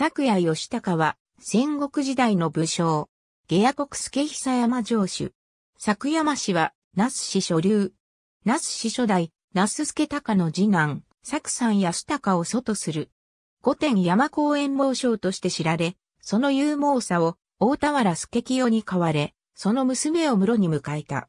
昨夜義高は、戦国時代の武将、下野国助久山城主。昨山氏は、那須氏所流。那須氏初代、那須助高の次男、作山安高を祖とする。御殿山公園猛将として知られ、その勇猛さを、大田原助清に代われ、その娘を室に迎えた。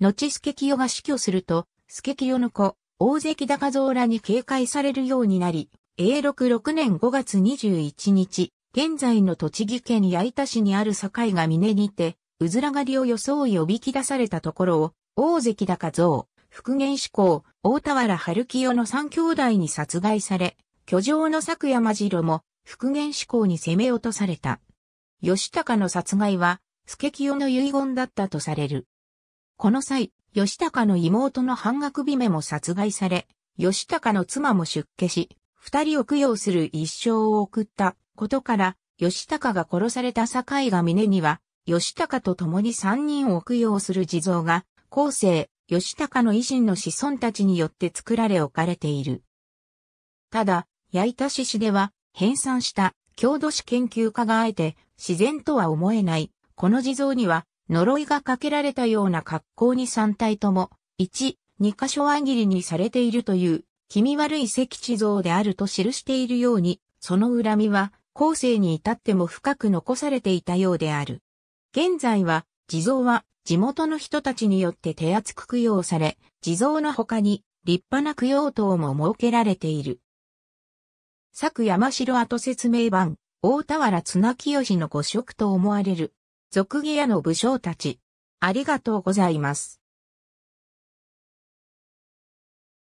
後助清が死去すると、助清の子、大関高蔵らに警戒されるようになり、A66 年5月21日、現在の栃木県矢板市にある境が峰にて、うずら狩りを装い呼びき出されたところを、大関高蔵、復元志向、大田原春清の三兄弟に殺害され、居城の久山次郎も、復元志向に攻め落とされた。吉高の殺害は、助清の遺言だったとされる。この際、吉高の妹の半額姫も殺害され、吉高の妻も出家し、二人を供養する一生を送ったことから、吉高が殺された境が峰には、吉高と共に三人を供養する地蔵が、後世、吉高の維新の子孫たちによって作られ置かれている。ただ、矢板市市では、編纂した郷土史研究家があえて、自然とは思えない、この地蔵には、呪いがかけられたような格好に三体とも、一、二箇所あぎりにされているという気味悪い石地像であると記しているように、その恨みは、後世に至っても深く残されていたようである。現在は、地蔵は地元の人たちによって手厚く供養され、地蔵の他に立派な供養塔も設けられている。作山城跡説明版、大田原綱清の五色と思われる、俗義屋の武将たち。ありがとうございます。